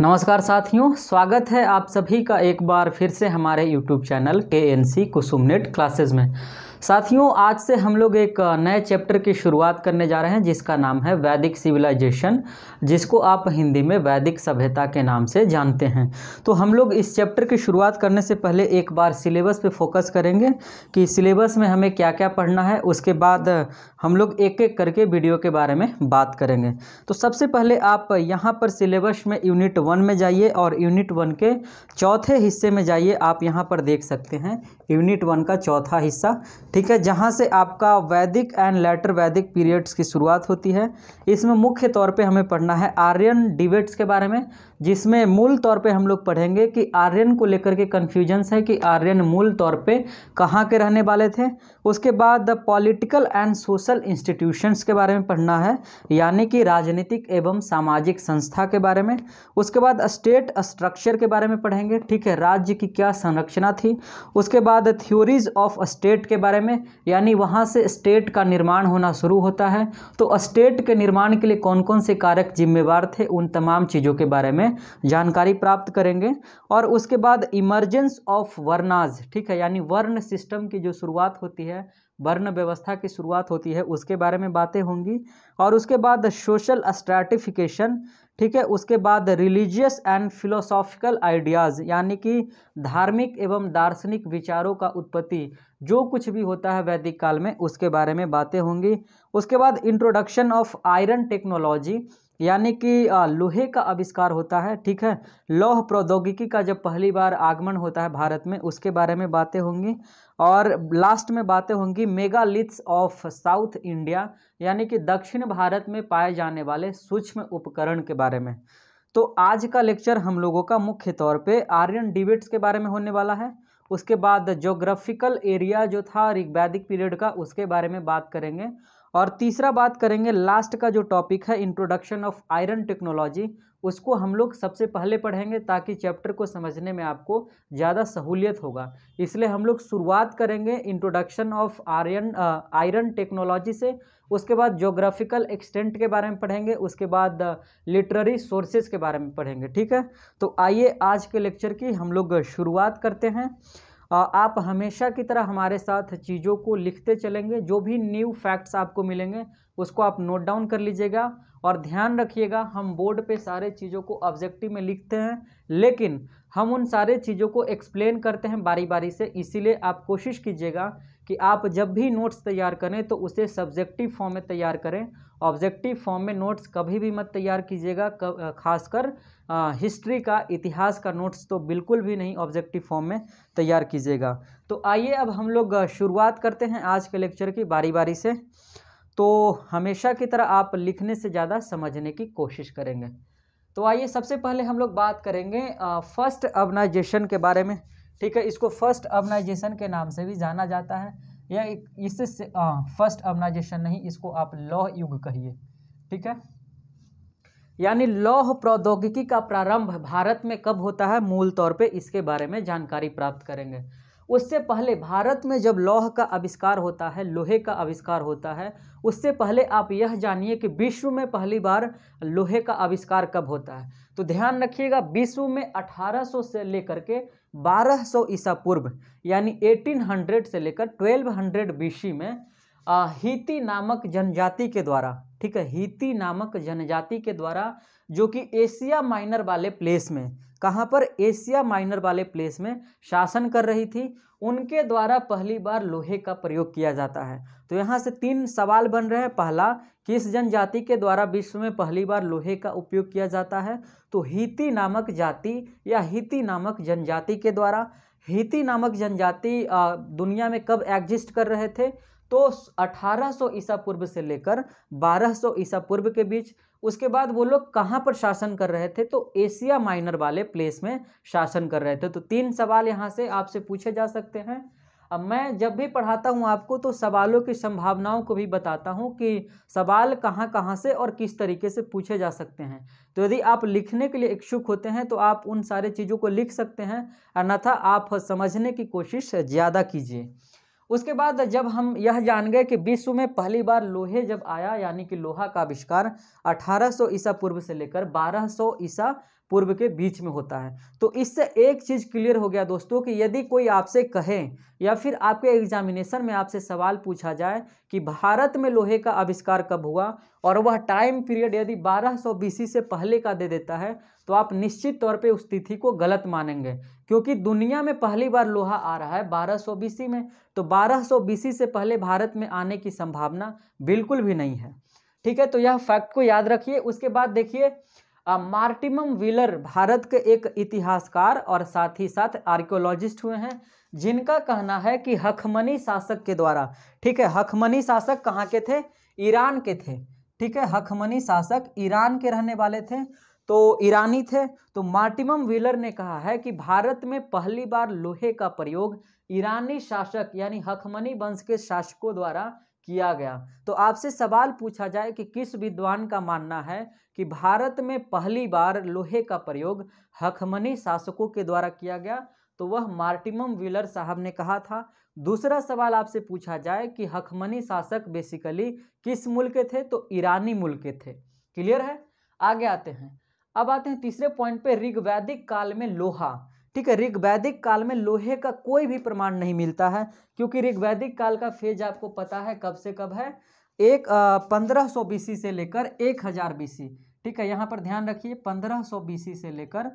नमस्कार साथियों स्वागत है आप सभी का एक बार फिर से हमारे YouTube चैनल के N C Kusum net classes में साथियों आज से हम लोग एक नए चैप्टर की शुरुआत करने जा रहे हैं जिसका नाम है वैदिक सिविलाइजेशन जिसको आप हिंदी में वैदिक सभ्यता के नाम से जानते हैं तो हम लोग इस चैप्टर की शुरुआत करने से पहले एक बार सिलेबस पे फोकस करेंगे कि सिलेबस में हमें क्या क्या पढ़ना है उसके बाद हम लोग एक एक करके वीडियो के बारे में बात करेंगे तो सबसे पहले आप यहाँ पर सिलेबस में यूनिट वन में जाइए और यूनिट वन के चौथे हिस्से में जाइए आप यहाँ पर देख सकते हैं यूनिट वन का चौथा हिस्सा ठीक है जहाँ से आपका वैदिक एंड लेटर वैदिक पीरियड्स की शुरुआत होती है इसमें मुख्य तौर पे हमें पढ़ना है आर्यन डिबेट्स के बारे में जिसमें मूल तौर पे हम लोग पढ़ेंगे कि आर्यन को लेकर के कन्फ्यूजन्स है कि आर्यन मूल तौर पे कहाँ के रहने वाले थे उसके बाद the political and social institutions के बारे में पढ़ना है यानी कि राजनीतिक एवं सामाजिक संस्था के बारे में उसके बाद स्टेट स्ट्रक्चर के बारे में पढ़ेंगे ठीक है राज्य की क्या संरचना थी उसके बाद थ्योरीज ऑफ स्टेट के बारे में यानी वहाँ से स्टेट का निर्माण होना शुरू होता है तो स्टेट के निर्माण के लिए कौन कौन से कारक जिम्मेवार थे उन तमाम चीज़ों के बारे में जानकारी प्राप्त करेंगे और उसके बाद इमरजेंस ऑफ वर्नाज ठीक है यानी वर्ण सिस्टम की जो शुरुआत होती है है वर्ण व्यवस्था की शुरुआत होती है उसके बारे में बातें होंगी और उसके बाद सोशल स्ट्रैटिफिकेशन ठीक है उसके बाद रिलीजियस एंड फिलोसॉफिकल आइडियाज़ यानी कि धार्मिक एवं दार्शनिक विचारों का उत्पत्ति जो कुछ भी होता है वैदिक काल में उसके बारे में बातें होंगी उसके बाद इंट्रोडक्शन ऑफ आयरन टेक्नोलॉजी यानी कि लोहे का आविष्कार होता है ठीक है लौह प्रौद्योगिकी का जब पहली बार आगमन होता है भारत में उसके बारे में बातें होंगी और लास्ट में बातें होंगी मेगालिथ्स ऑफ साउथ इंडिया यानी कि दक्षिण भारत में पाए जाने वाले सूक्ष्म उपकरण के बारे में तो आज का लेक्चर हम लोगों का मुख्य तौर पे आर्यन डिबेट्स के बारे में होने वाला है उसके बाद जोग्राफिकल एरिया जो था ऋग्वैदिक पीरियड का उसके बारे में बात करेंगे और तीसरा बात करेंगे लास्ट का जो टॉपिक है इंट्रोडक्शन ऑफ आयरन टेक्नोलॉजी उसको हम लोग सबसे पहले पढ़ेंगे ताकि चैप्टर को समझने में आपको ज़्यादा सहूलियत होगा इसलिए हम लोग शुरुआत करेंगे introduction of iron iron technology से उसके बाद जोग्राफिकल एक्सटेंट के बारे में पढ़ेंगे उसके बाद लिटरेरी uh, सोर्सेज के बारे में पढ़ेंगे ठीक है तो आइए आज के लेक्चर की हम लोग शुरुआत करते हैं आप हमेशा की तरह हमारे साथ चीज़ों को लिखते चलेंगे जो भी न्यू फैक्ट्स आपको मिलेंगे उसको आप नोट डाउन कर लीजिएगा और ध्यान रखिएगा हम बोर्ड पे सारे चीज़ों को ऑब्जेक्टिव में लिखते हैं लेकिन हम उन सारे चीज़ों को एक्सप्लेन करते हैं बारी बारी से इसीलिए आप कोशिश कीजिएगा कि आप जब भी नोट्स तैयार करें तो उसे सब्जेक्टिव फॉर्म में तैयार करें ऑब्जेक्टिव फॉर्म में नोट्स कभी भी मत तैयार कीजिएगा खासकर हिस्ट्री का इतिहास का नोट्स तो बिल्कुल भी नहीं ऑब्जेक्टिव फॉर्म में तैयार कीजिएगा तो आइए अब हम लोग शुरुआत करते हैं आज के लेक्चर की बारी बारी से तो हमेशा की तरह आप लिखने से ज़्यादा समझने की कोशिश करेंगे तो आइए सबसे पहले हम लोग बात करेंगे फर्स्ट ऑर्गनाइजेशन के बारे में ठीक है इसको फर्स्ट ऑर्गनाइजेशन के नाम से भी जाना जाता है या इससे फर्स्ट अर्बनाइजेशन नहीं इसको आप लौह युग कहिए ठीक है यानी लौह प्रौद्योगिकी का प्रारंभ भारत में कब होता है मूल तौर पे इसके बारे में जानकारी प्राप्त करेंगे उससे पहले भारत में जब लौह का आविष्कार होता है लोहे का आविष्कार होता है उससे पहले आप यह जानिए कि विश्व में पहली बार लोहे का आविष्कार कब होता है तो ध्यान रखिएगा विश्व में 1800 से लेकर के 1200 ईसा पूर्व यानी 1800 से लेकर 1200 बीसी में हीती नामक जनजाति के द्वारा ठीक है हीती नामक जनजाति के द्वारा जो कि एशिया माइनर वाले प्लेस में कहाँ पर एशिया माइनर वाले प्लेस में शासन कर रही थी उनके द्वारा पहली बार लोहे का प्रयोग किया जाता है तो यहाँ से तीन सवाल बन रहे हैं पहला किस जनजाति के द्वारा विश्व में पहली बार लोहे का उपयोग किया जाता है तो हिति नामक जाति या हिति नामक जनजाति के द्वारा हिति नामक जनजाति दुनिया में कब एग्जिस्ट कर रहे थे तो 1800 ईसा पूर्व से लेकर 1200 ईसा पूर्व के बीच उसके बाद वो लोग कहाँ पर शासन कर रहे थे तो एशिया माइनर वाले प्लेस में शासन कर रहे थे तो तीन सवाल यहाँ से आपसे पूछे जा सकते हैं अब मैं जब भी पढ़ाता हूँ आपको तो सवालों की संभावनाओं को भी बताता हूँ कि सवाल कहाँ कहाँ से और किस तरीके से पूछे जा सकते हैं तो यदि आप लिखने के लिए इच्छुक होते हैं तो आप उन सारे चीज़ों को लिख सकते हैं अन्यथा आप समझने की कोशिश ज़्यादा कीजिए उसके बाद जब हम यह जान गए कि विश्व में पहली बार लोहे जब आया यानी कि लोहा का आविष्कार 1800 ईसा पूर्व से लेकर 1200 ईसा पूर्व के बीच में होता है तो इससे एक चीज़ क्लियर हो गया दोस्तों कि यदि कोई आपसे कहे या फिर आपके एग्जामिनेशन में आपसे सवाल पूछा जाए कि भारत में लोहे का आविष्कार कब हुआ और वह टाइम पीरियड यदि 1200 सौ से पहले का दे देता है तो आप निश्चित तौर पे उस तिथि को गलत मानेंगे क्योंकि दुनिया में पहली बार लोहा आ रहा है 1200 सौ में तो 1200 सौ से पहले भारत में आने की संभावना बिल्कुल भी नहीं है ठीक है तो यह फैक्ट को याद रखिए उसके बाद देखिए मार्टिमम विलर भारत के एक इतिहासकार और साथ ही साथ आर्कियोलॉजिस्ट हुए हैं जिनका कहना है कि हखमनी शासक के द्वारा ठीक है हखमनी शासक कहाँ के थे ईरान के थे ठीक है हखमनी शासक ईरान के रहने वाले थे तो ईरानी थे तो मार्टिमम व्हीलर ने कहा है कि भारत में पहली बार लोहे का प्रयोग ईरानी शासक यानी हखमनी वंश के शासकों द्वारा किया गया तो आपसे सवाल पूछा जाए कि किस विद्वान का मानना है कि भारत में पहली बार लोहे का प्रयोग हखमनी शासकों के द्वारा किया गया तो वह मार्टिमम व्हीलर साहब ने कहा था दूसरा सवाल आपसे पूछा जाए कि हखमनी शासक बेसिकली किस मुल्क के थे तो ईरानी मुल्क के थे क्लियर है आगे आते हैं अब आते हैं तीसरे पॉइंट पे ऋग्वैदिक काल में लोहा ठीक है ऋग्वैदिक काल में लोहे का कोई भी प्रमाण नहीं मिलता है क्योंकि ऋग्वैदिक काल का फेज आपको पता है कब से कब है एक पंद्रह सौ बीसी से लेकर एक हज़ार बीसी ठीक है यहाँ पर ध्यान रखिए पंद्रह सौ बीसी से लेकर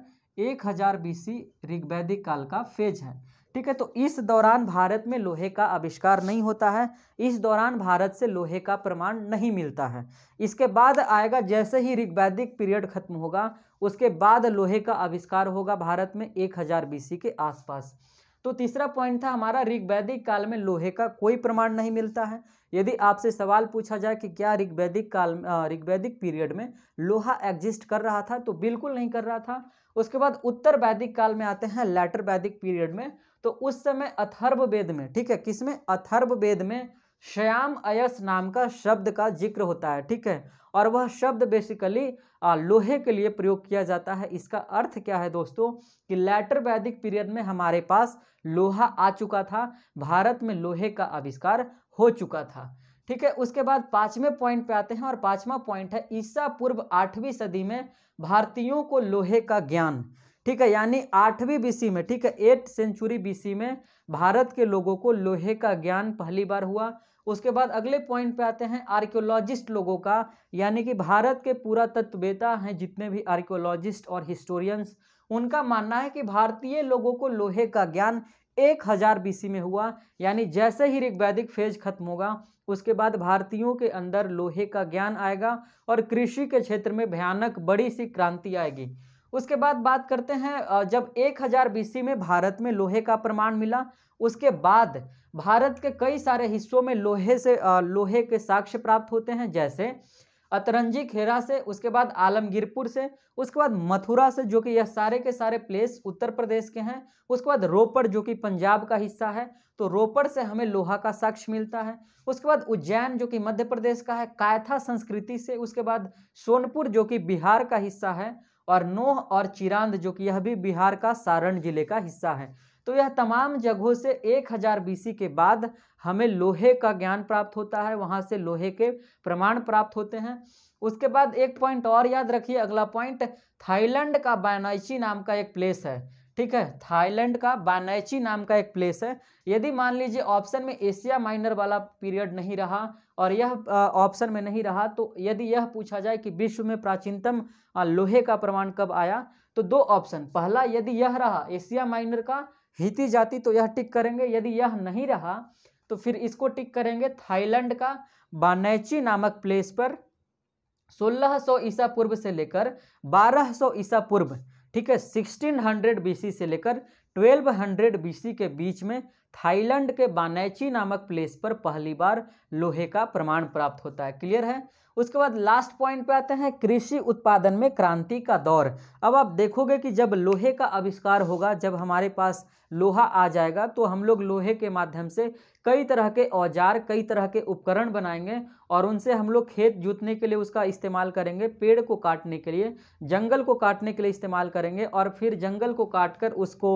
एक हज़ार बीसी ऋग्वैदिक काल का फेज है ठीक है तो इस दौरान भारत में लोहे का आविष्कार नहीं होता है इस दौरान भारत से लोहे का प्रमाण नहीं मिलता है इसके बाद आएगा जैसे ही ऋग्वैदिक पीरियड खत्म होगा उसके बाद लोहे का आविष्कार होगा भारत में एक हजार बीसी के आसपास तो तीसरा पॉइंट था हमारा ऋग्वैदिक काल में लोहे का कोई प्रमाण नहीं मिलता है यदि आपसे सवाल पूछा जाए कि क्या ऋग्वैदिक काल ऋग्वैदिक पीरियड में लोहा एग्जिस्ट कर रहा था तो बिल्कुल नहीं कर रहा था उसके बाद उत्तर वैदिक काल में आते हैं लैटर वैदिक पीरियड में तो उस समय अथर्व वेद में ठीक है किसमें अथर्व वेद में श्याम अयस नाम का शब्द का जिक्र होता है ठीक है और वह शब्द बेसिकली लोहे के लिए प्रयोग किया जाता है इसका अर्थ क्या है दोस्तों कि लेटर वैदिक पीरियड में हमारे पास लोहा आ चुका था भारत में लोहे का आविष्कार हो चुका था ठीक है उसके बाद पाँचवें पॉइंट पे आते हैं और पाँचवा पॉइंट है ईसा पूर्व आठवीं सदी में भारतीयों को लोहे का ज्ञान ठीक है यानी आठवीं बीसी में ठीक है एट सेंचुरी बीसी में भारत के लोगों को लोहे का ज्ञान पहली बार हुआ उसके बाद अगले पॉइंट पे आते हैं आर्कियोलॉजिस्ट लोगों का यानी कि भारत के तत्वेता हैं जितने भी आर्कियोलॉजिस्ट और हिस्टोरियंस उनका मानना है कि भारतीय लोगों को लोहे का ज्ञान एक हज़ार बीसी में हुआ यानी जैसे ही ऋग्वैदिक फेज खत्म होगा उसके बाद भारतीयों के अंदर लोहे का ज्ञान आएगा और कृषि के क्षेत्र में भयानक बड़ी सी क्रांति आएगी उसके बाद बात करते हैं जब 1000 बीसी में भारत में लोहे का प्रमाण मिला उसके बाद भारत के कई सारे हिस्सों में लोहे से लोहे के साक्ष्य प्राप्त होते हैं जैसे अतरंजी खेरा से उसके बाद आलमगीरपुर से उसके बाद मथुरा से जो कि यह सारे के सारे प्लेस उत्तर प्रदेश के हैं उसके बाद रोपड़ जो कि पंजाब का हिस्सा है तो रोपड़ से हमें लोहा का साक्ष्य मिलता है उसके बाद उज्जैन जो कि मध्य प्रदेश का है कायथा संस्कृति से उसके बाद सोनपुर जो कि बिहार का हिस्सा है और नोह और चिरांद जो कि यह भी बिहार का सारण जिले का हिस्सा है तो यह तमाम जगहों से एक हज़ार बीसी के बाद हमें लोहे का ज्ञान प्राप्त होता है वहां से लोहे के प्रमाण प्राप्त होते हैं उसके बाद एक पॉइंट और याद रखिए अगला पॉइंट थाईलैंड का बानाइची नाम का एक प्लेस है ठीक है थाईलैंड का बानाइची नाम का एक प्लेस है यदि मान लीजिए ऑप्शन में एशिया माइनर वाला पीरियड नहीं रहा और यह ऑप्शन में नहीं रहा तो यदि यह पूछा जाए कि विश्व में प्राचीनतम लोहे का प्रमाण कब आया तो दो ऑप्शन पहला यदि यह रहा एशिया माइनर का हिति जाति तो यह टिक करेंगे यदि यह नहीं रहा तो फिर इसको टिक करेंगे थाईलैंड का बानैची नामक प्लेस पर 1600 ईसा पूर्व से लेकर 1200 ईसा पूर्व ठीक है 1600 बीसी से लेकर 1200 बीसी के बीच में थाईलैंड के बानैची नामक प्लेस पर पहली बार लोहे का प्रमाण प्राप्त होता है क्लियर है उसके बाद लास्ट पॉइंट पे आते हैं कृषि उत्पादन में क्रांति का दौर अब आप देखोगे कि जब लोहे का आविष्कार होगा जब हमारे पास लोहा आ जाएगा तो हम लोग लोहे के माध्यम से कई तरह के औजार कई तरह के उपकरण बनाएंगे और उनसे हम लोग खेत जोतने के लिए उसका इस्तेमाल करेंगे पेड़ को काटने के लिए जंगल को काटने के लिए इस्तेमाल करेंगे और फिर जंगल को काटकर उसको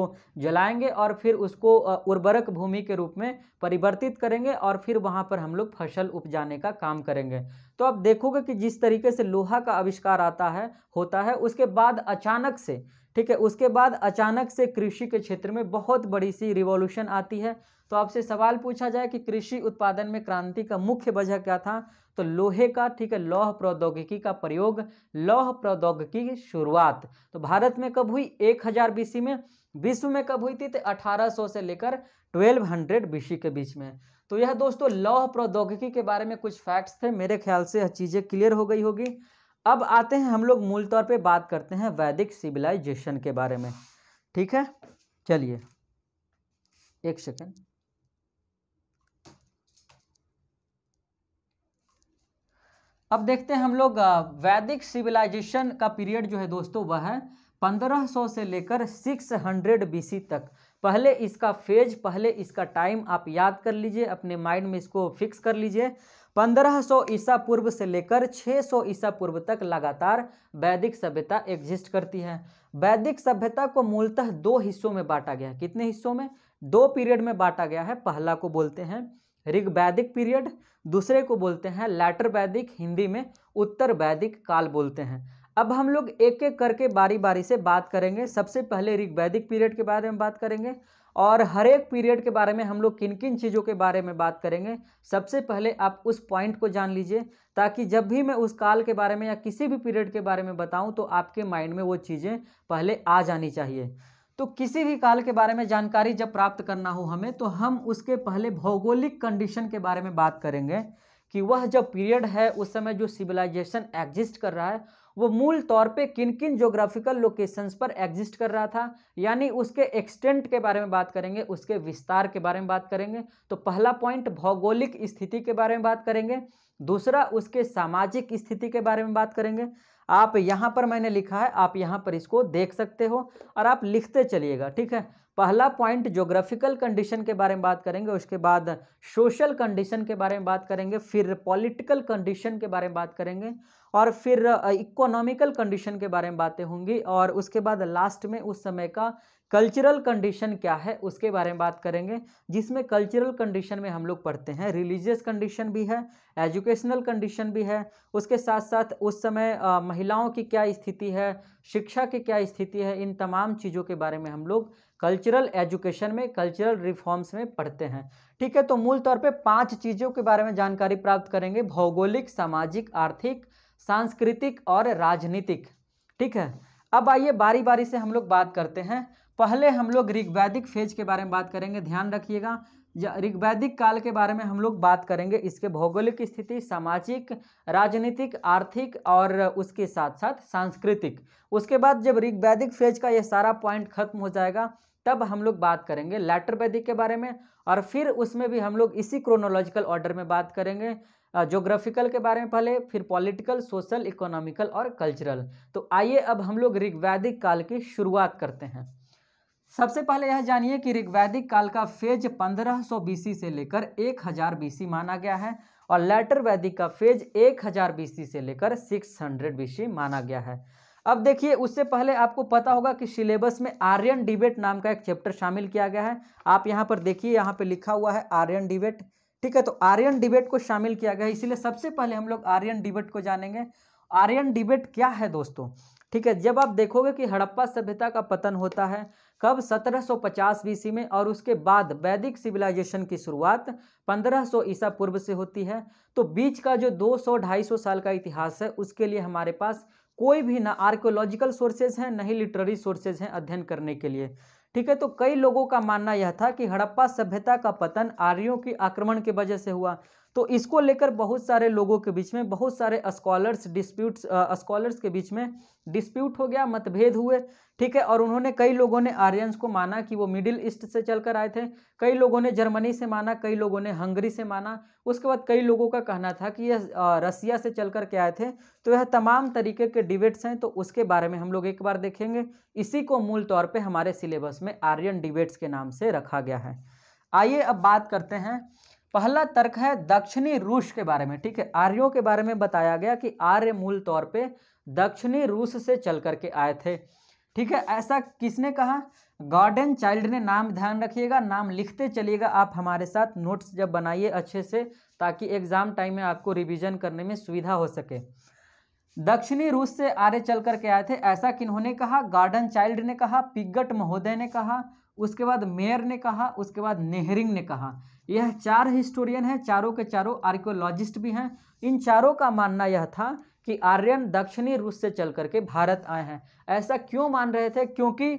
जलाएंगे और फिर उसको उर्वरक भूमि के रूप में परिवर्तित करेंगे और फिर वहाँ पर हम लोग फसल उपजाने का काम करेंगे तो आप देखोगे कि जिस तरीके से लोहा का आविष्कार आता है होता है उसके बाद अचानक से ठीक है उसके बाद अचानक से कृषि के क्षेत्र में बहुत बड़ी सी रिवॉल्यूशन आती है तो आपसे सवाल पूछा जाए कि कृषि उत्पादन में क्रांति का मुख्य वजह क्या था तो लोहे का ठीक है लौह प्रौद्योगिकी का प्रयोग लौह प्रौद्योगिकी की शुरुआत तो भारत में कब हुई एक हजार बीसी में विश्व में कब हुई थी तो 1800 से लेकर 1200 बीसी के बीच में तो यह दोस्तों लौह प्रौद्योगिकी के बारे में कुछ फैक्ट्स थे मेरे ख्याल से चीज़ें क्लियर हो गई होगी अब आते हैं हम लोग मूल तौर पे बात करते हैं वैदिक सिविलाइजेशन के बारे में ठीक है चलिए एक सेकेंड अब देखते हैं हम लोग वैदिक सिविलाइजेशन का पीरियड जो है दोस्तों वह है 1500 से लेकर 600 हंड्रेड तक पहले इसका फेज पहले इसका टाइम आप याद कर लीजिए अपने माइंड में इसको फिक्स कर लीजिए 1500 ईसा पूर्व से लेकर 600 ईसा पूर्व तक लगातार वैदिक सभ्यता एग्जिस्ट करती है वैदिक सभ्यता को मूलतः दो हिस्सों में बांटा गया है कितने हिस्सों में दो पीरियड में बांटा गया है पहला को बोलते हैं ऋग वैदिक पीरियड दूसरे को बोलते हैं लैटर वैदिक हिंदी में उत्तर वैदिक काल बोलते हैं अब हम लोग एक एक करके बारी बारी से बात करेंगे सबसे पहले ऋग वैदिक पीरियड के बारे में बात करेंगे और हर एक पीरियड के बारे में हम लोग किन किन चीज़ों के बारे में बात करेंगे सबसे पहले आप उस पॉइंट को जान लीजिए ताकि जब भी मैं उस काल के बारे में या किसी भी पीरियड के बारे में बताऊं तो आपके माइंड में वो चीज़ें पहले आ जानी चाहिए तो किसी भी काल के बारे में जानकारी जब प्राप्त करना हो हमें तो हम उसके पहले भौगोलिक कंडीशन के बारे में बात करेंगे कि वह जो पीरियड है उस समय जो सिविलाइजेशन एग्जिस्ट कर रहा है वो मूल तौर पे किन किन जोग्राफिकल लोकेशंस पर एग्जिस्ट कर रहा था यानी उसके एक्सटेंट के बारे में बात करेंगे उसके विस्तार के बारे में बात करेंगे तो पहला पॉइंट भौगोलिक स्थिति के बारे में बात करेंगे दूसरा उसके सामाजिक स्थिति के बारे में बात करेंगे आप यहाँ पर मैंने लिखा है आप यहाँ पर इसको देख सकते हो और आप लिखते चलिएगा ठीक है पहला पॉइंट जोग्राफिकल कंडीशन के बारे में बात करेंगे उसके बाद सोशल कंडीशन के बारे में बात करेंगे फिर पॉलिटिकल कंडीशन के बारे में बात करेंगे और फिर इकोनॉमिकल कंडीशन के बारे में बातें होंगी और उसके बाद लास्ट में उस समय का कल्चरल कंडीशन क्या है उसके बारे में बात करेंगे जिसमें कल्चरल कंडीशन में हम लोग पढ़ते हैं रिलीजियस कंडीशन भी है एजुकेशनल कंडीशन भी है उसके साथ साथ उस समय महिलाओं की क्या स्थिति है शिक्षा की क्या स्थिति है इन तमाम चीज़ों के बारे में हम लोग कल्चरल एजुकेशन में कल्चरल रिफॉर्म्स में पढ़ते हैं ठीक है तो मूल तौर पर पाँच चीज़ों के बारे में जानकारी प्राप्त करेंगे भौगोलिक सामाजिक आर्थिक सांस्कृतिक और राजनीतिक ठीक है अब आइए बारी बारी से हम लोग बात करते हैं पहले हम लोग ऋग्वैदिक फेज के बारे में बात करेंगे ध्यान रखिएगा ऋग्वैदिक काल के बारे में हम लोग बात करेंगे इसके भौगोलिक स्थिति सामाजिक राजनीतिक आर्थिक और उसके साथ साथ सांस्कृतिक उसके बाद जब ऋग्वैदिक फेज का यह सारा पॉइंट खत्म हो जाएगा तब हम लोग बात करेंगे लैटर वैदिक के बारे में और फिर उसमें भी हम लोग इसी क्रोनोलॉजिकल ऑर्डर में बात करेंगे जोग्राफिकल के बारे में पहले फिर पॉलिटिकल सोशल इकोनॉमिकल और कल्चरल तो आइए अब हम लोग ऋग्वैदिक काल की शुरुआत करते हैं सबसे पहले यह जानिए कि ऋग्वैदिक काल का फेज 1500 सौ से लेकर 1000 हजार माना गया है और लेटर वैदिक का फेज 1000 बीसी से लेकर 600 हंड्रेड माना गया है अब देखिए उससे पहले आपको पता होगा कि सिलेबस में आर्यन डिबेट नाम का एक चैप्टर शामिल किया गया है आप यहाँ पर देखिए यहाँ पर लिखा हुआ है आर्यन डिबेट ठीक है तो आर्यन डिबेट को शामिल किया गया इसीलिए सबसे पहले हम लोग आर्यन डिबेट को जानेंगे आर्यन डिबेट क्या है दोस्तों ठीक है जब आप देखोगे कि हड़प्पा सभ्यता का पतन होता है कब 1750 पचास में और उसके बाद वैदिक सिविलाइजेशन की शुरुआत 1500 ईसा पूर्व से होती है तो बीच का जो 200-250 साल का इतिहास है उसके लिए हमारे पास कोई भी ना आर्कोलॉजिकल सोर्सेज हैं ना ही लिटरेरी सोर्सेज हैं अध्ययन करने के लिए ठीक है तो कई लोगों का मानना यह था कि हड़प्पा सभ्यता का पतन आर्यों के आक्रमण की वजह से हुआ तो इसको लेकर बहुत सारे लोगों के बीच में बहुत सारे स्कॉलर्स डिस्प्यूट्स स्कॉलर्स के बीच में डिस्प्यूट हो गया मतभेद हुए ठीक है और उन्होंने कई लोगों ने आर्यंस को माना कि वो मिडिल ईस्ट से चलकर आए थे कई लोगों ने जर्मनी से माना कई लोगों ने हंगरी से माना उसके बाद कई लोगों का कहना था कि यह रसिया से चल कर के आए थे तो यह तमाम तरीके के डिबेट्स हैं तो उसके बारे में हम लोग एक बार देखेंगे इसी को मूल तौर पर हमारे सिलेबस में आर्यन डिबेट्स के नाम से रखा गया है आइए अब बात करते हैं पहला तर्क है दक्षिणी रूस के बारे में ठीक है आर्यों के बारे में बताया गया कि आर्य मूल तौर पे दक्षिणी रूस से चल करके आए थे ठीक है ऐसा किसने कहा गार्डन चाइल्ड ने नाम ध्यान रखिएगा नाम लिखते चलिएगा आप हमारे साथ नोट्स जब बनाइए अच्छे से ताकि एग्ज़ाम टाइम में आपको रिविजन करने में सुविधा हो सके दक्षिणी रूस से आर्य चल करके आए थे ऐसा किन्होंने कहा गार्डन चाइल्ड ने कहा पिगट महोदय ने कहा उसके बाद मेयर ने कहा उसके बाद नेहरिंग ने कहा यह चार हिस्टोरियन हैं चारों के चारों आर्कियोलॉजिस्ट भी हैं इन चारों का मानना यह था कि आर्यन दक्षिणी रूस से चल करके भारत आए हैं ऐसा क्यों मान रहे थे क्योंकि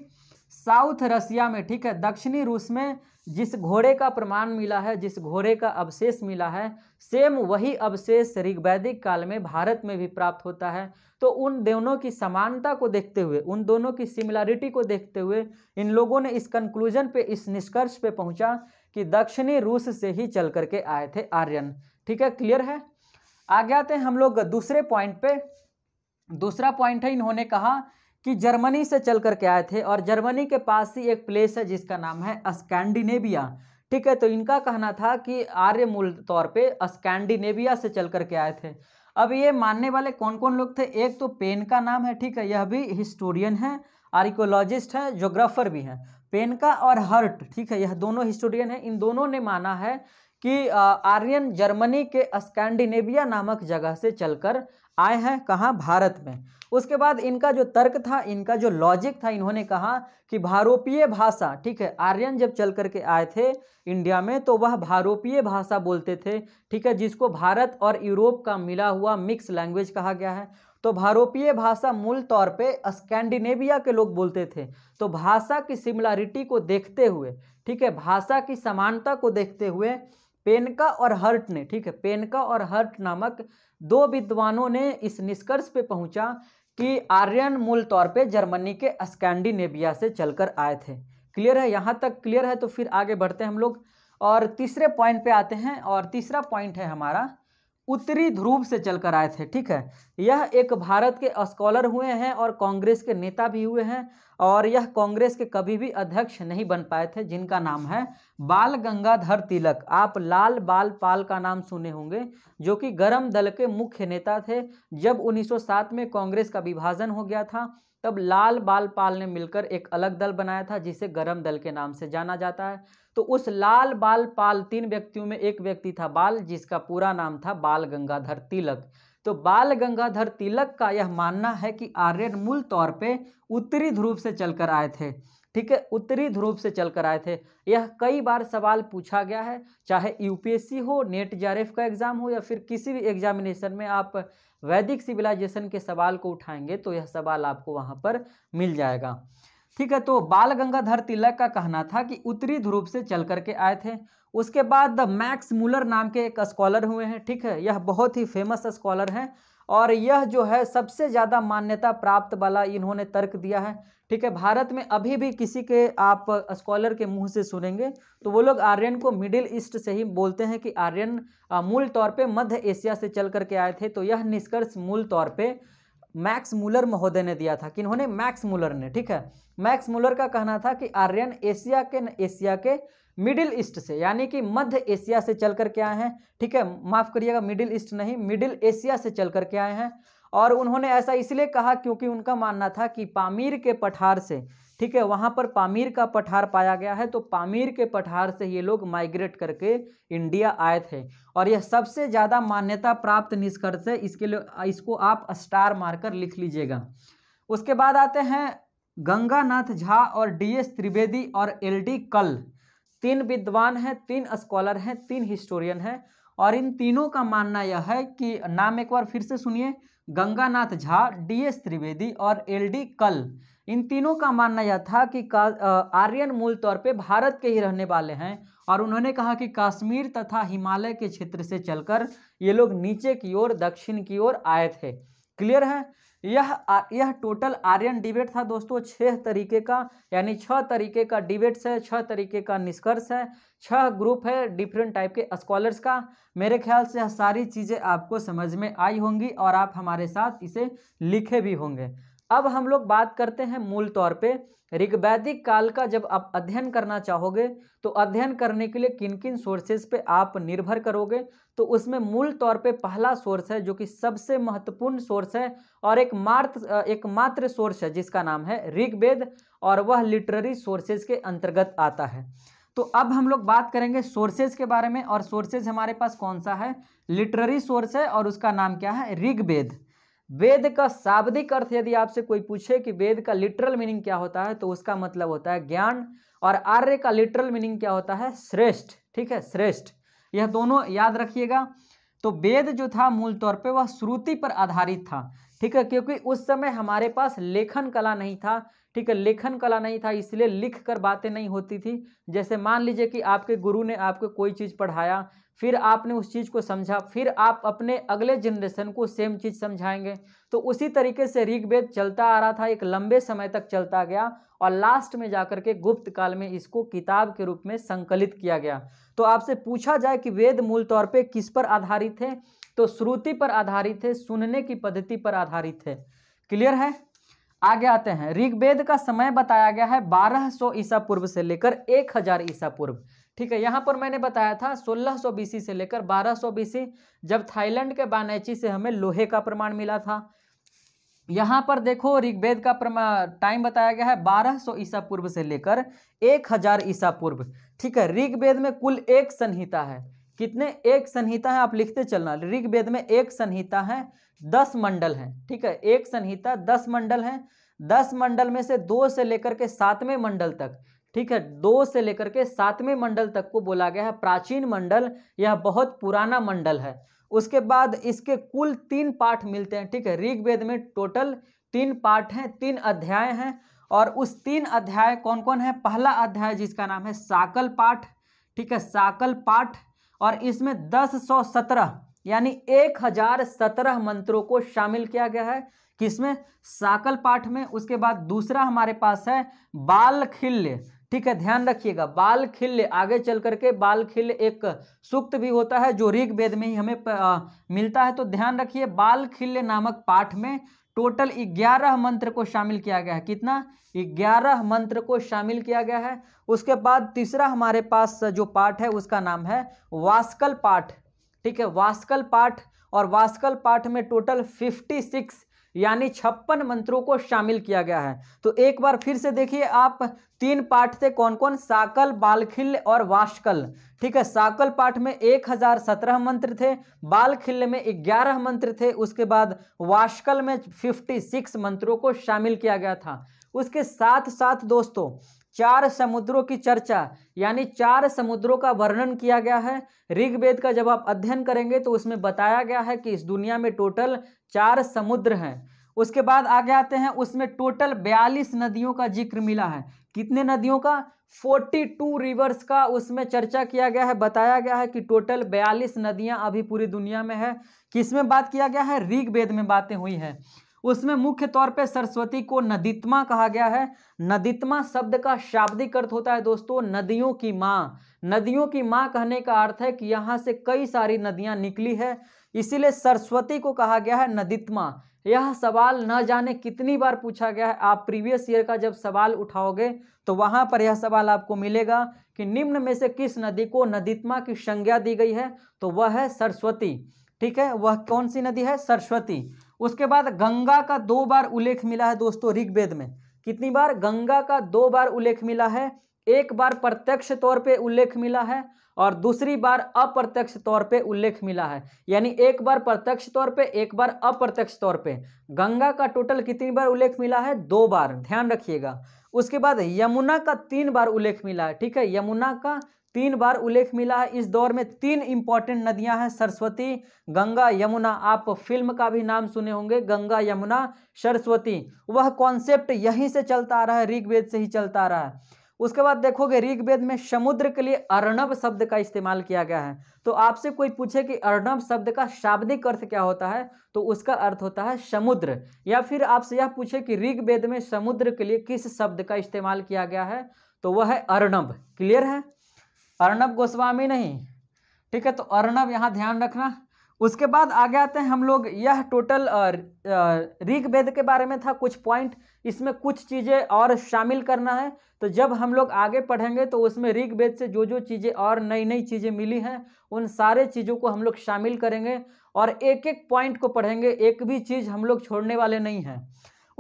साउथ रसिया में ठीक है दक्षिणी रूस में जिस घोड़े का प्रमाण मिला है जिस घोड़े का अवशेष मिला है सेम वही अवशेष ऋग्वैदिक काल में भारत में भी प्राप्त होता है तो उन दोनों की समानता को देखते हुए उन दोनों की सिमिलरिटी को देखते हुए इन लोगों ने इस कंक्लूजन पे इस निष्कर्ष पे पहुंचा कि दक्षिणी रूस से ही चल करके आए थे आर्यन ठीक है क्लियर है आगे आते हैं हम लोग दूसरे पॉइंट पे दूसरा पॉइंट है इन्होंने कहा कि जर्मनी से चल करके आए थे और जर्मनी के पास ही एक प्लेस है जिसका नाम है स्कैंडिनेविया ठीक है तो इनका कहना था कि आर्य मूल तौर पे स्कैंडिनेविया से चल करके आए थे अब ये मानने वाले कौन कौन लोग थे एक तो पेन का नाम है ठीक है यह भी हिस्टोरियन है आर्कोलॉजिस्ट है जोग्राफर भी है पेनका और हर्ट ठीक है यह दोनों हिस्टोरियन है इन दोनों ने माना है कि आर्यन जर्मनी के स्कैंडिनेविया नामक जगह से चलकर आए हैं कहाँ भारत में उसके बाद इनका जो तर्क था इनका जो लॉजिक था इन्होंने कहा कि भारोपीय भाषा ठीक है आर्यन जब चल करके आए थे इंडिया में तो वह भारोपीय भाषा बोलते थे ठीक है जिसको भारत और यूरोप का मिला हुआ मिक्स लैंग्वेज कहा गया है तो भारोपीय भाषा मूल तौर पे स्कैंडिनेविया के लोग बोलते थे तो भाषा की सिमिलरिटी को देखते हुए ठीक है भाषा की समानता को देखते हुए पेनका और हर्ट ने ठीक है पेनका और हर्ट नामक दो विद्वानों ने इस निष्कर्ष पे पहुंचा कि आर्यन मूल तौर पे जर्मनी के स्कैंडिनेविया से चलकर आए थे क्लियर है यहाँ तक क्लियर है तो फिर आगे बढ़ते हैं हम लोग और तीसरे पॉइंट पे आते हैं और तीसरा पॉइंट है हमारा उत्तरी ध्रुव से चलकर आए थे ठीक है यह एक भारत के स्कॉलर हुए हैं और कांग्रेस के नेता भी हुए हैं और यह कांग्रेस के कभी भी अध्यक्ष नहीं बन पाए थे जिनका नाम है बाल गंगाधर तिलक आप लाल बाल पाल का नाम सुने होंगे जो कि गरम दल के मुख्य नेता थे जब 1907 में कांग्रेस का विभाजन हो गया था तब लाल बाल पाल ने मिलकर एक अलग दल बनाया था जिसे गरम दल के नाम से जाना जाता है तो उस लाल बाल पाल तीन व्यक्तियों में एक व्यक्ति था बाल जिसका पूरा नाम था बाल गंगाधर तिलक तो बाल गंगाधर तिलक का यह मानना है कि आर्यन मूल तौर पे उत्तरी ध्रुव से चलकर आए थे ठीक है उत्तरी ध्रुव से चलकर आए थे यह कई बार सवाल पूछा गया है चाहे यूपीएससी हो नेट जारेफ का एग्ज़ाम हो या फिर किसी भी एग्जामिनेशन में आप वैदिक सिविलाइजेशन के सवाल को उठाएंगे तो यह सवाल आपको वहाँ पर मिल जाएगा ठीक है तो बाल गंगाधर तिलक का कहना था कि उत्तरी ध्रुव से चल करके आए थे उसके बाद द मैक्स मूलर नाम के एक स्कॉलर हुए हैं ठीक है यह बहुत ही फेमस स्कॉलर हैं और यह जो है सबसे ज़्यादा मान्यता प्राप्त वाला इन्होंने तर्क दिया है ठीक है भारत में अभी भी किसी के आप स्कॉलर के मुंह से सुनेंगे तो वो लोग आर्यन को मिडिल ईस्ट से ही बोलते हैं कि आर्यन मूल तौर पे मध्य एशिया से चल करके आए थे तो यह निष्कर्ष मूल तौर पे मैक्स मूलर महोदय ने दिया था किन्होंने मैक्स मूलर ने ठीक है मैक्स मूलर का कहना था कि आर्यन एशिया के एशिया के मिडिल ईस्ट से यानी कि मध्य एशिया से चल करके आए हैं ठीक है माफ़ करिएगा मिडिल ईस्ट नहीं मिडिल एशिया से चल करके आए हैं और उन्होंने ऐसा इसलिए कहा क्योंकि उनका मानना था कि पामीर के पठार से ठीक है वहाँ पर पामीर का पठार पाया गया है तो पामीर के पठार से ये लोग माइग्रेट करके इंडिया आए थे और यह सबसे ज़्यादा मान्यता प्राप्त निष्कर्ष है इसके लिए इसको आप स्टार मारकर लिख लीजिएगा उसके बाद आते हैं गंगानाथ झा और डीएस त्रिवेदी और एलडी कल तीन विद्वान हैं तीन स्कॉलर हैं तीन हिस्टोरियन हैं और इन तीनों का मानना यह है कि नाम एक बार फिर से सुनिए गंगानाथ झा डीएस त्रिवेदी और एलडी कल इन तीनों का मानना यह था कि आर्यन मूल तौर पे भारत के ही रहने वाले हैं और उन्होंने कहा कि कश्मीर तथा हिमालय के क्षेत्र से चलकर ये लोग नीचे की ओर दक्षिण की ओर आए थे क्लियर है यह यह टोटल आर्यन डिबेट था दोस्तों छः तरीके का यानी छः तरीके का डिबेट्स है छः तरीके का निष्कर्ष है छः ग्रुप है डिफरेंट टाइप के स्कॉलर्स का मेरे ख्याल से यह सारी चीज़ें आपको समझ में आई होंगी और आप हमारे साथ इसे लिखे भी होंगे अब हम लोग बात करते हैं मूल तौर पे ऋग्वैदिक काल का जब आप अध्ययन करना चाहोगे तो अध्ययन करने के लिए किन किन सोर्सेज पे आप निर्भर करोगे तो उसमें मूल तौर पे पहला सोर्स है जो कि सबसे महत्वपूर्ण सोर्स है और एक मात्र एकमात्र सोर्स है जिसका नाम है ऋग्वेद और वह लिटररी सोर्सेज के अंतर्गत आता है तो अब हम लोग बात करेंगे सोर्सेज के बारे में और सोर्सेज हमारे पास कौन सा है लिटररी सोर्स है और उसका नाम क्या है ऋग्वेद वेद का शाब्दिक अर्थ यदि आपसे कोई पूछे कि वेद का लिटरल मीनिंग क्या होता है तो उसका मतलब होता है ज्ञान और आर्य का लिटरल मीनिंग क्या होता है श्रेष्ठ ठीक है श्रेष्ठ यह दोनों याद रखिएगा तो वेद जो था मूल तौर पे वह श्रुति पर आधारित था ठीक है क्योंकि उस समय हमारे पास लेखन कला नहीं था ठीक है लेखन कला नहीं था इसलिए लिख कर बातें नहीं होती थी जैसे मान लीजिए कि आपके गुरु ने आपको कोई चीज़ पढ़ाया फिर आपने उस चीज़ को समझा फिर आप अपने अगले जनरेशन को सेम चीज़ समझाएंगे तो उसी तरीके से ऋग्वेद चलता आ रहा था एक लंबे समय तक चलता गया और लास्ट में जाकर के गुप्त काल में इसको किताब के रूप में संकलित किया गया तो आपसे पूछा जाए कि वेद मूल तौर पर किस पर आधारित है तो श्रुति पर आधारित है सुनने की पद्धति पर आधारित है क्लियर है आगे आते हैं ऋग्वेद का समय बताया गया है 1200 ईसा पूर्व से लेकर 1000 ईसा पूर्व ठीक है यहाँ पर मैंने बताया था 1600 बीसी से लेकर 1200 बीसी जब थाईलैंड के बानैची से हमें लोहे का प्रमाण मिला था यहाँ पर देखो ऋग्वेद का टाइम बताया गया है 1200 ईसा पूर्व से लेकर 1000 ईसा पूर्व ठीक है ऋग्वेद में कुल एक संहिता है कितने एक संहिता है आप लिखते चलना ऋग्वेद में एक संहिता है दस मंडल है ठीक है एक संहिता दस मंडल है दस मंडल में से दो से लेकर के सातवें मंडल तक ठीक है दो से लेकर के सातवें मंडल तक को बोला गया है प्राचीन मंडल यह बहुत पुराना मंडल है उसके बाद इसके कुल तीन पाठ मिलते हैं ठीक है ऋग्वेद में टोटल तीन पाठ हैं तीन अध्याय हैं और उस तीन अध्याय कौन कौन है पहला अध्याय जिसका नाम है साकल पाठ ठीक है साकल पाठ और इसमें दस सौ सत्रह यानी एक हजार सत्रह मंत्रों को शामिल किया गया है किसमें साकल पाठ में उसके बाद दूसरा हमारे पास है बाल खिल्य ठीक है ध्यान रखिएगा बाल खिल्य आगे चल करके बाल खिल्य एक सूक्त भी होता है जो ऋग वेद में ही हमें प, आ, मिलता है तो ध्यान रखिए बाल खिल्य नामक पाठ में टोटल ग्यारह मंत्र को शामिल किया गया है कितना ग्यारह मंत्र को शामिल किया गया है उसके बाद तीसरा हमारे पास जो पाठ है उसका नाम है वास्कल पाठ ठीक है वास्कल पाठ और वास्कल पाठ में टोटल फिफ्टी सिक्स यानी छप्पन मंत्रों को शामिल किया गया है तो एक बार फिर से देखिए आप तीन पाठ थे कौन कौन साकल बालखिल और वाष्कल ठीक है साकल पाठ में एक हजार सत्रह मंत्र थे बालखिल्य में ग्यारह मंत्र थे उसके बाद वाष्कल में फिफ्टी सिक्स मंत्रों को शामिल किया गया था उसके साथ साथ दोस्तों चार समुद्रों की चर्चा यानी चार समुद्रों का वर्णन किया गया है ऋग्वेद का जब आप अध्ययन करेंगे तो उसमें बताया गया है कि इस दुनिया में टोटल चार समुद्र हैं उसके बाद आगे आते हैं उसमें टोटल बयालीस नदियों का जिक्र मिला है कितने नदियों का फोर्टी टू रिवर्स का उसमें चर्चा किया गया है बताया गया है कि टोटल बयालीस नदियां अभी पूरी दुनिया में है किसमें बात किया गया है ऋग्वेद में बातें हुई हैं उसमें मुख्य तौर पे सरस्वती को नदित्मा कहा गया है नदित्मा शब्द का शाब्दिक अर्थ होता है दोस्तों नदियों की माँ नदियों की माँ कहने का अर्थ है कि यहाँ से कई सारी नदियाँ निकली है इसीलिए सरस्वती को कहा गया है नदित्मा यह सवाल न जाने कितनी बार पूछा गया है आप प्रीवियस ईयर का जब सवाल उठाओगे तो वहाँ पर यह सवाल आपको मिलेगा कि निम्न में से किस नदी को नदित्मा की संज्ञा दी गई है तो वह है सरस्वती ठीक है वह कौन सी नदी है सरस्वती उसके बाद गंगा का दो बार उल्लेख मिला है दोस्तों ऋग्वेद में कितनी बार गंगा का दो बार उल्लेख मिला है एक बार प्रत्यक्ष तौर पे उल्लेख मिला है और दूसरी बार अप्रत्यक्ष तौर पे उल्लेख मिला है यानी एक बार प्रत्यक्ष तौर पे एक बार अप्रत्यक्ष तौर पे गंगा का टोटल कितनी बार उल्लेख मिला है दो बार ध्यान रखिएगा उसके बाद यमुना का तीन बार उल्लेख मिला है ठीक है यमुना का तीन बार उल्लेख मिला है इस दौर में तीन इंपॉर्टेंट नदियां हैं सरस्वती गंगा यमुना आप फिल्म का भी नाम सुने होंगे गंगा यमुना सरस्वती वह कॉन्सेप्ट यहीं से चलता आ रहा है ऋग्वेद से ही चलता आ रहा है उसके बाद देखोगे ऋग्वेद में समुद्र के लिए अर्णव शब्द का इस्तेमाल किया गया है तो आपसे कोई पूछे कि अर्णव शब्द का शाब्दिक अर्थ क्या होता है तो उसका अर्थ होता है समुद्र या फिर आपसे यह पूछे कि ऋग्वेद में समुद्र के लिए किस शब्द का इस्तेमाल किया गया है तो वह है अर्णव क्लियर है अर्णब गोस्वामी नहीं ठीक है तो अर्णब यहाँ ध्यान रखना उसके बाद आगे आते हैं हम लोग यह टोटल ऋग्वेद के बारे में था कुछ पॉइंट इसमें कुछ चीज़ें और शामिल करना है तो जब हम लोग आगे पढ़ेंगे तो उसमें ऋग्वेद से जो जो चीज़ें और नई नई चीज़ें मिली हैं उन सारे चीज़ों को हम लोग शामिल करेंगे और एक एक पॉइंट को पढ़ेंगे एक भी चीज़ हम लोग छोड़ने वाले नहीं हैं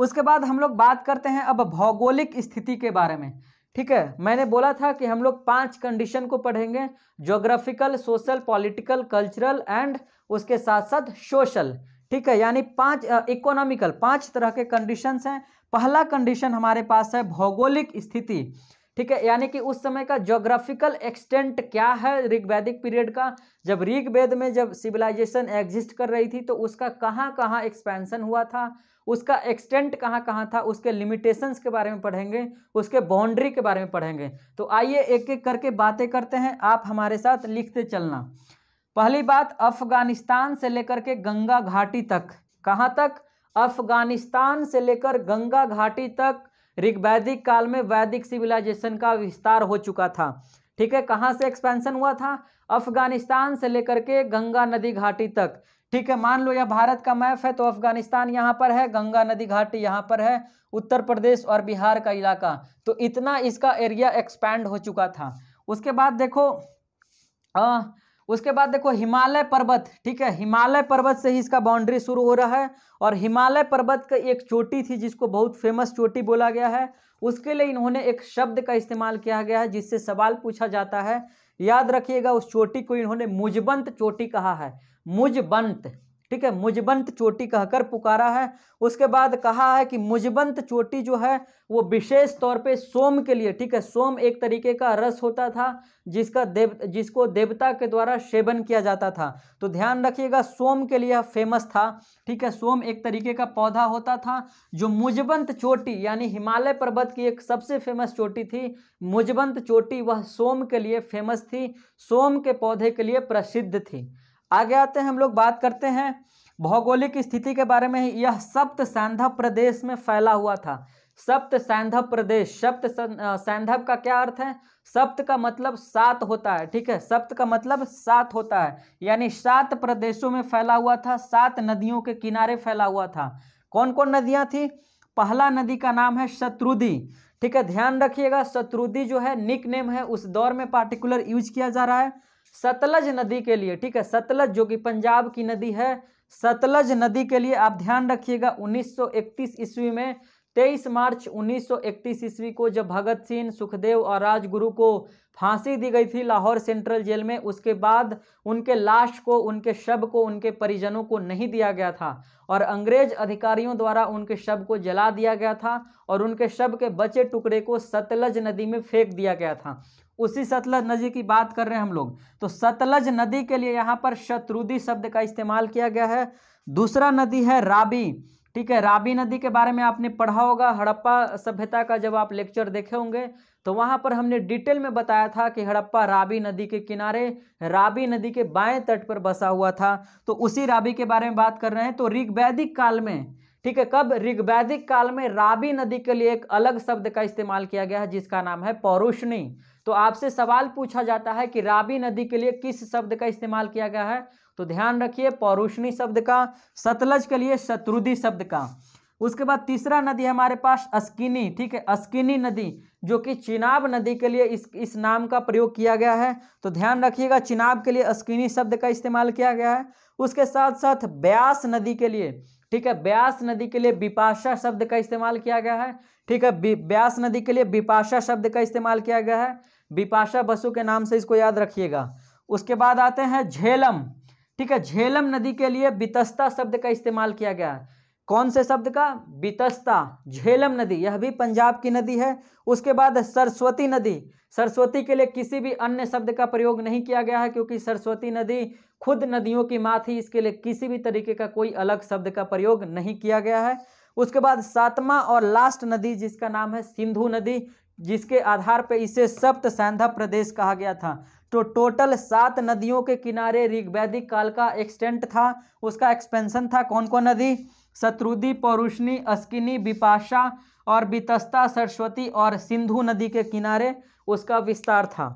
उसके बाद हम लोग बात करते हैं अब भौगोलिक स्थिति के बारे में ठीक है मैंने बोला था कि हम लोग पांच कंडीशन को पढ़ेंगे geographical social political cultural and उसके साथ साथ सोशल ठीक है यानी पांच इकोनॉमिकल पांच तरह के कंडीशंस हैं पहला कंडीशन हमारे पास है भौगोलिक स्थिति ठीक है यानी कि उस समय का ज्योग्राफिकल एक्सटेंट क्या है ऋग्वैदिक पीरियड का जब ऋग्वेद में जब सिविलाइजेशन एग्जिस्ट कर रही थी तो उसका कहाँ कहाँ एक्सपेंशन हुआ था उसका एक्सटेंट कहाँ कहाँ था उसके लिमिटेशंस के बारे में पढ़ेंगे उसके बाउंड्री के बारे में पढ़ेंगे तो आइए एक एक करके बातें करते हैं आप हमारे साथ लिखते चलना पहली बात अफगानिस्तान से लेकर के गंगा घाटी तक कहाँ तक अफगानिस्तान से लेकर गंगा घाटी तक ऋग्वैदिक काल में वैदिक सिविलाइजेशन का विस्तार हो चुका था ठीक है कहाँ से एक्सपेंशन हुआ था अफगानिस्तान से लेकर के गंगा नदी घाटी तक ठीक है मान लो यह भारत का मैप है तो अफगानिस्तान यहाँ पर है गंगा नदी घाटी यहाँ पर है उत्तर प्रदेश और बिहार का इलाका तो इतना इसका एरिया एक्सपैंड हो चुका था उसके बाद देखो आ, उसके बाद देखो हिमालय पर्वत ठीक है हिमालय पर्वत से ही इसका बाउंड्री शुरू हो रहा है और हिमालय पर्वत का एक चोटी थी जिसको बहुत फेमस चोटी बोला गया है उसके लिए इन्होंने एक शब्द का इस्तेमाल किया गया है जिससे सवाल पूछा जाता है याद रखिएगा उस चोटी को इन्होंने मुजबंत चोटी कहा है मुजबंत ठीक है मुजबंत चोटी कहकर पुकारा है उसके बाद कहा है कि मुजबंत चोटी जो है वो विशेष तौर पे सोम के लिए ठीक है सोम एक तरीके का रस होता था जिसका देव जिसको देवता के द्वारा सेवन किया जाता था तो ध्यान रखिएगा सोम के लिए फेमस था ठीक है सोम एक तरीके का पौधा होता था जो मुजबंत चोटी यानी हिमालय पर्वत की एक सबसे फेमस चोटी थी मुजबंत चोटी वह सोम के लिए फेमस थी सोम के पौधे के लिए प्रसिद्ध थी आगे आते हैं हम लोग बात करते हैं भौगोलिक स्थिति के बारे में यह सप्त सैंधव प्रदेश में फैला हुआ था सप्त सैंधव प्रदेश सप्त सैंधव का क्या अर्थ है सप्त का मतलब सात होता है ठीक है सप्त का मतलब सात होता है यानी सात प्रदेशों में फैला हुआ था सात नदियों के किनारे फैला हुआ था कौन कौन नदियां थी पहला नदी का नाम है शत्रुदी ठीक है ध्यान रखिएगा शत्रुदी जो है निक नेम है उस दौर में पार्टिकुलर यूज किया जा रहा है सतलज नदी के लिए ठीक है सतलज जो कि पंजाब की नदी है सतलज नदी के लिए आप ध्यान रखिएगा 1931 ईस्वी में 23 मार्च 1931 ईस्वी को जब भगत सिंह सुखदेव और राजगुरु को फांसी दी गई थी लाहौर सेंट्रल जेल में उसके बाद उनके लाश को उनके शव को उनके परिजनों को नहीं दिया गया था और अंग्रेज अधिकारियों द्वारा उनके शव को जला दिया गया था और उनके शव के बचे टुकड़े को सतलज नदी में फेंक दिया गया था उसी सतलज नदी की बात कर रहे हैं हम लोग तो सतलज नदी के लिए यहाँ पर शत्रुदी शब्द का इस्तेमाल किया गया है दूसरा नदी है राबी ठीक है राबी नदी के बारे में आपने पढ़ा होगा हड़प्पा सभ्यता का जब आप लेक्चर देखे होंगे तो वहाँ पर हमने डिटेल में बताया था कि हड़प्पा राबी नदी के किनारे राबी नदी के बाएं तट पर बसा हुआ था तो उसी राबी के बारे में बात कर रहे हैं तो ऋग्वैदिक काल में ठीक है कब ऋग्वैदिक काल में राबी नदी के लिए एक अलग शब्द का इस्तेमाल किया गया है जिसका नाम है पौरुषणी तो आपसे सवाल पूछा जाता है कि राबी नदी के लिए किस शब्द का इस्तेमाल किया गया है तो ध्यान रखिए पौरुषणी शब्द का सतलज के लिए शत्रुदी शब्द का उसके बाद तीसरा नदी है हमारे पास अस्किनी ठीक है अस्किनी नदी जो कि चिनाब नदी के लिए इस इस नाम का प्रयोग किया गया है तो ध्यान रखिएगा चिनाब के लिए अस्किनी शब्द का इस्तेमाल किया गया है उसके साथ साथ ब्यास नदी के लिए ठीक है ब्यास नदी के लिए बिपाशा शब्द का इस्तेमाल किया गया है ठीक है ब्यास नदी के लिए बिपाशा शब्द का इस्तेमाल किया गया है बिपाशा बसु के नाम से इसको याद रखिएगा उसके बाद आते हैं झेलम ठीक है झेलम नदी के लिए बितस्ता शब्द का इस्तेमाल किया गया है कौन से शब्द का बितस्ता झेलम नदी यह भी पंजाब की नदी है उसके बाद सरस्वती नदी सरस्वती के लिए किसी भी अन्य शब्द का प्रयोग नहीं किया गया है क्योंकि सरस्वती नदी खुद नदियों की माँ थी इसके लिए किसी भी तरीके का कोई अलग शब्द का प्रयोग नहीं किया गया है उसके बाद सातवां और लास्ट नदी जिसका नाम है सिंधु नदी जिसके आधार पर इसे सप्त सैंधा प्रदेश कहा गया था तो टोटल सात नदियों के किनारे ऋग्वैदिक काल का एक्सटेंट था उसका एक्सपेंशन था कौन कौन नदी शत्रुदी पौरुषणी अस्किनी विपाशा और बितस्ता सरस्वती और सिंधु नदी के किनारे उसका विस्तार था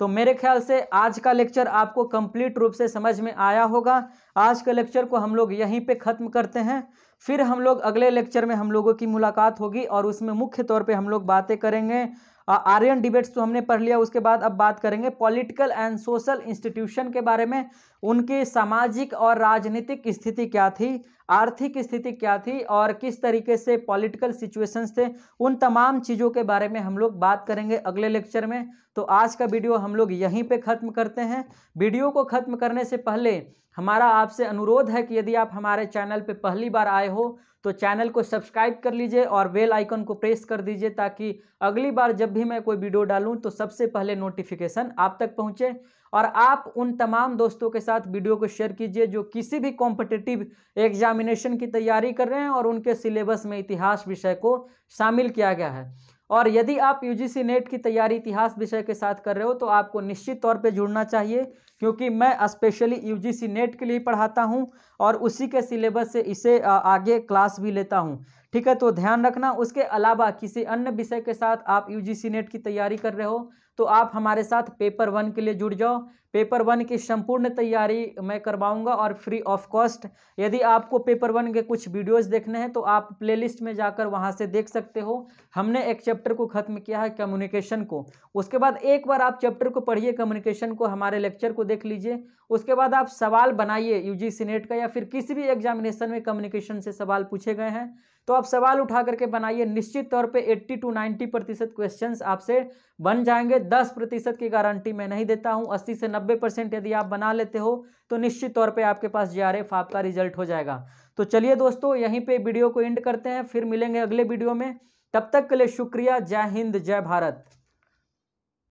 तो मेरे ख्याल से आज का लेक्चर आपको कंप्लीट रूप से समझ में आया होगा आज के लेक्चर को हम लोग यहीं पे ख़त्म करते हैं फिर हम लोग अगले लेक्चर में हम लोगों की मुलाकात होगी और उसमें मुख्य तौर पे हम लोग बातें करेंगे आर्यन डिबेट्स तो हमने पढ़ लिया उसके बाद अब बात करेंगे पॉलिटिकल एंड सोशल इंस्टीट्यूशन के बारे में उनकी सामाजिक और राजनीतिक स्थिति क्या थी आर्थिक स्थिति क्या थी और किस तरीके से पॉलिटिकल सिचुएशंस थे उन तमाम चीज़ों के बारे में हम लोग बात करेंगे अगले लेक्चर में तो आज का वीडियो हम लोग यहीं पे ख़त्म करते हैं वीडियो को ख़त्म करने से पहले हमारा आपसे अनुरोध है कि यदि आप हमारे चैनल पर पहली बार आए हो तो चैनल को सब्सक्राइब कर लीजिए और बेल आइकन को प्रेस कर दीजिए ताकि अगली बार जब भी मैं कोई वीडियो डालूँ तो सबसे पहले नोटिफिकेशन आप तक पहुँचे और आप उन तमाम दोस्तों के साथ वीडियो को शेयर कीजिए जो किसी भी कॉम्पिटिटिव एग्जामिनेशन की तैयारी कर रहे हैं और उनके सिलेबस में इतिहास विषय को शामिल किया गया है और यदि आप यूजीसी नेट की तैयारी इतिहास विषय के साथ कर रहे हो तो आपको निश्चित तौर पे जुड़ना चाहिए क्योंकि मैं स्पेशली यूजीसी नेट के लिए पढ़ाता हूँ और उसी के सिलेबस से इसे आगे क्लास भी लेता हूँ ठीक है तो ध्यान रखना उसके अलावा किसी अन्य विषय के साथ आप यूजीसी नेट की तैयारी कर रहे हो तो आप हमारे साथ पेपर वन के लिए जुड़ जाओ पेपर वन की संपूर्ण तैयारी मैं करवाऊंगा और फ्री ऑफ कॉस्ट यदि आपको पेपर वन के कुछ वीडियोस देखने हैं तो आप प्लेलिस्ट में जाकर वहां से देख सकते हो हमने एक चैप्टर को ख़त्म किया है कम्युनिकेशन को उसके बाद एक बार आप चैप्टर को पढ़िए कम्युनिकेशन को हमारे लेक्चर को देख लीजिए उसके बाद आप सवाल बनाइए यू जी का या फिर किसी भी एग्जामिनेशन में कम्युनिकेशन से सवाल पूछे गए हैं तो आप सवाल उठा करके बनाइए निश्चित तौर पे 80 टू 90 प्रतिशत क्वेश्चन आपसे बन जाएंगे 10 प्रतिशत की गारंटी मैं नहीं देता हूँ 80 से 90 परसेंट यदि आप बना लेते हो तो निश्चित तौर पे आपके पास जे आपका रिजल्ट हो जाएगा तो चलिए दोस्तों यहीं पर वीडियो को एंड करते हैं फिर मिलेंगे अगले वीडियो में तब तक के लिए शुक्रिया जय हिंद जय भारत